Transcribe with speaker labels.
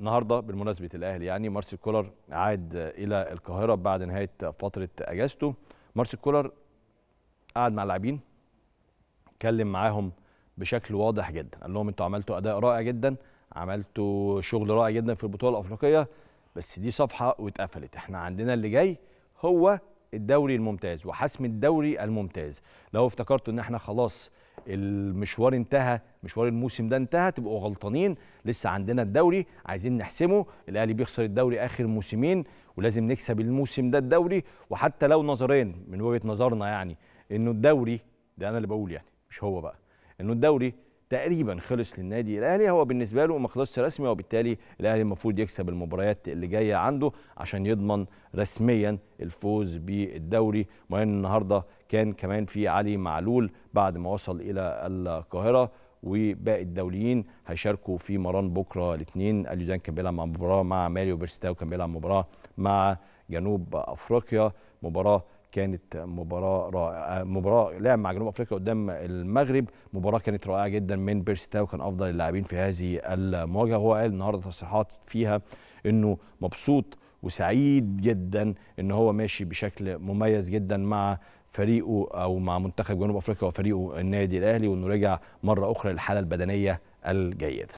Speaker 1: النهارده بالمناسبه الاهلي يعني مارسيل كولر عاد الى القاهره بعد نهايه فتره اجازته مارسيل كولر قعد مع اللاعبين اتكلم معاهم بشكل واضح جدا قال لهم انتوا عملتوا اداء رائع جدا عملتوا شغل رائع جدا في البطوله الافريقيه بس دي صفحه واتقفلت احنا عندنا اللي جاي هو الدوري الممتاز وحسم الدوري الممتاز لو افتكرتوا ان احنا خلاص المشوار انتهى مشوار الموسم ده انتهى تبقوا غلطانين لسه عندنا الدوري عايزين نحسمه الاهلي بيخسر الدوري اخر موسمين ولازم نكسب الموسم ده الدوري وحتى لو نظرين من وجهه نظرنا يعني انه الدوري ده انا اللي بقول يعني مش هو بقى انه الدوري تقريبا خلص للنادي الاهلي هو بالنسبه له ما خلصش رسمي وبالتالي الاهلي المفروض يكسب المباريات اللي جايه عنده عشان يضمن رسميا الفوز بالدوري ان النهارده كان كمان في علي معلول بعد ما وصل الى القاهره وباقي الدوليين هيشاركوا في مران بكره الاثنين اليودان كان بيلعب مع مباراه مع ماريو بيرستاو كان بيلعب مباراه مع جنوب افريقيا مباراه كانت مباراه رائعه مباراه لعب مع جنوب افريقيا قدام المغرب مباراه كانت رائعه جدا من بيرستاو كان افضل اللاعبين في هذه المواجهه هو قال النهارده تصريحات فيها انه مبسوط وسعيد جدا ان هو ماشي بشكل مميز جدا مع فريقه او مع منتخب جنوب افريقيا وفريقه النادي الاهلي وانه رجع مره اخرى للحاله البدنيه الجيده